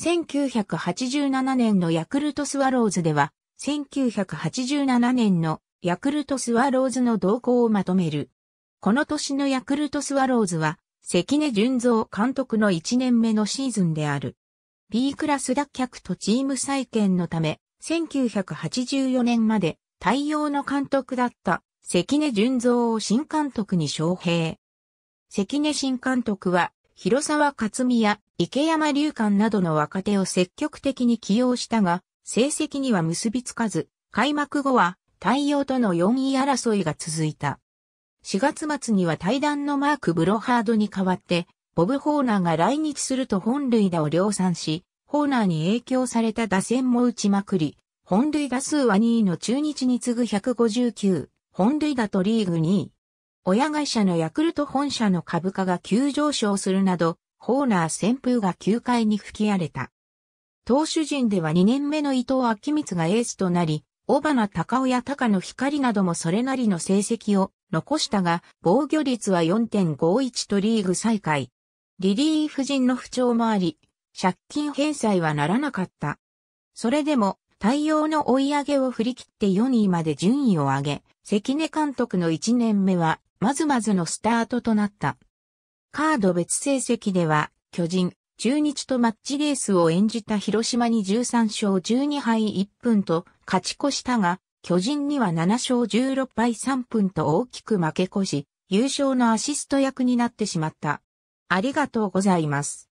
1987年のヤクルトスワローズでは、1987年のヤクルトスワローズの動向をまとめる。この年のヤクルトスワローズは、関根純造監督の1年目のシーズンである。B クラス脱却とチーム再建のため、1984年まで対応の監督だった関根純造を新監督に招聘。関根新監督は、広沢克美や池山龍館などの若手を積極的に起用したが、成績には結びつかず、開幕後は太陽との4位争いが続いた。4月末には対談のマーク・ブロハードに代わって、ボブ・ホーナーが来日すると本塁打を量産し、ホーナーに影響された打線も打ちまくり、本塁打数は2位の中日に次ぐ159、本塁打とリーグ2位。親会社のヤクルト本社の株価が急上昇するなど、ホーナー旋風が9回に吹き荒れた。投手陣では2年目の伊藤明光がエースとなり、小花高尾や高野光などもそれなりの成績を残したが、防御率は4.51とリーグ再開。リリーフ陣の不調もあり、借金返済はならなかった。それでも、対応の追い上げを振り切って4位まで順位を上げ、関根監督の1年目は、まずまずのスタートとなった。カード別成績では、巨人、中日とマッチレースを演じた広島に13勝12敗1分と勝ち越したが、巨人には7勝16敗3分と大きく負け越し、優勝のアシスト役になってしまった。ありがとうございます。